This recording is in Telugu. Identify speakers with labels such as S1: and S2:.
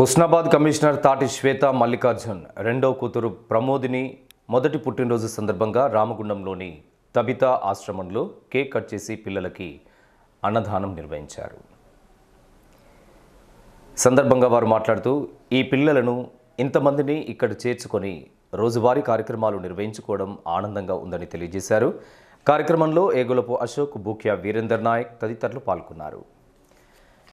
S1: హుస్నాబాద్ కమిషనర్ తాటి శ్వేత మల్లికార్జున్ రెండో కూతురు ప్రమోదిని మొదటి పుట్టినరోజు సందర్భంగా రామగుండంలోని తబితా ఆశ్రమంలో కేక్ కట్ చేసి పిల్లలకి అన్నదానం నిర్వహించారు సందర్భంగా వారు మాట్లాడుతూ ఈ పిల్లలను ఇంతమందిని ఇక్కడ చేర్చుకొని రోజువారీ కార్యక్రమాలు నిర్వహించుకోవడం ఆనందంగా ఉందని తెలియజేశారు కార్యక్రమంలో ఏగులపు అశోక్ బూక్యా వీరేందర్ నాయక్ తదితరులు పాల్గొన్నారు